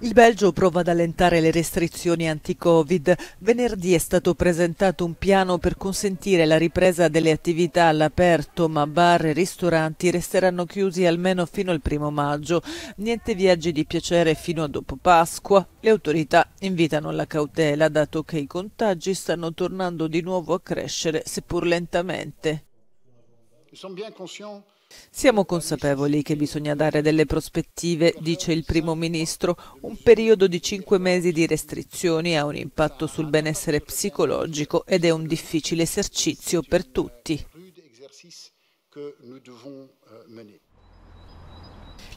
Il Belgio prova ad allentare le restrizioni anti-Covid. Venerdì è stato presentato un piano per consentire la ripresa delle attività all'aperto, ma bar e ristoranti resteranno chiusi almeno fino al primo maggio. Niente viaggi di piacere fino a dopo Pasqua. Le autorità invitano alla cautela, dato che i contagi stanno tornando di nuovo a crescere, seppur lentamente. Nous ben bien siamo consapevoli che bisogna dare delle prospettive, dice il primo ministro. Un periodo di cinque mesi di restrizioni ha un impatto sul benessere psicologico ed è un difficile esercizio per tutti.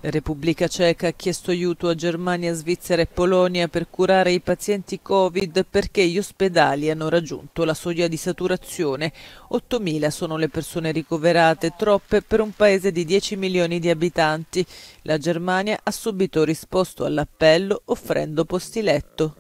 La Repubblica Ceca ha chiesto aiuto a Germania, Svizzera e Polonia per curare i pazienti Covid perché gli ospedali hanno raggiunto la soglia di saturazione. 8.000 sono le persone ricoverate, troppe per un paese di 10 milioni di abitanti. La Germania ha subito risposto all'appello offrendo posti letto.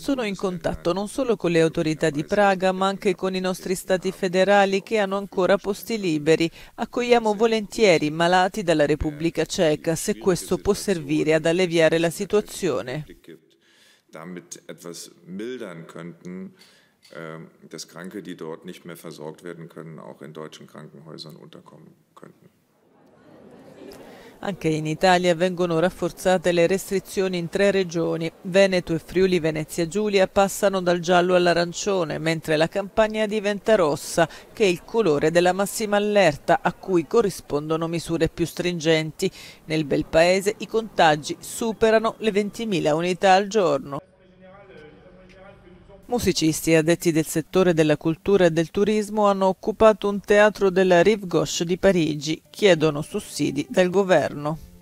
Sono in contatto non solo con le autorità di Praga, ma anche con i nostri stati federali che hanno ancora posti liberi. Accogliamo volentieri malati dalla Repubblica Ceca se questo può servire ad alleviare la situazione. dass Kranke, die dort nicht mehr versorgt werden können, auch in deutschen Krankenhäusern unterkommen könnten. Anche in Italia vengono rafforzate le restrizioni in tre regioni. Veneto e Friuli Venezia Giulia passano dal giallo all'arancione, mentre la Campania diventa rossa, che è il colore della massima allerta, a cui corrispondono misure più stringenti. Nel bel paese i contagi superano le 20.000 unità al giorno. Musicisti e addetti del settore della cultura e del turismo hanno occupato un teatro della Rive Gauche di Parigi, chiedono sussidi dal governo.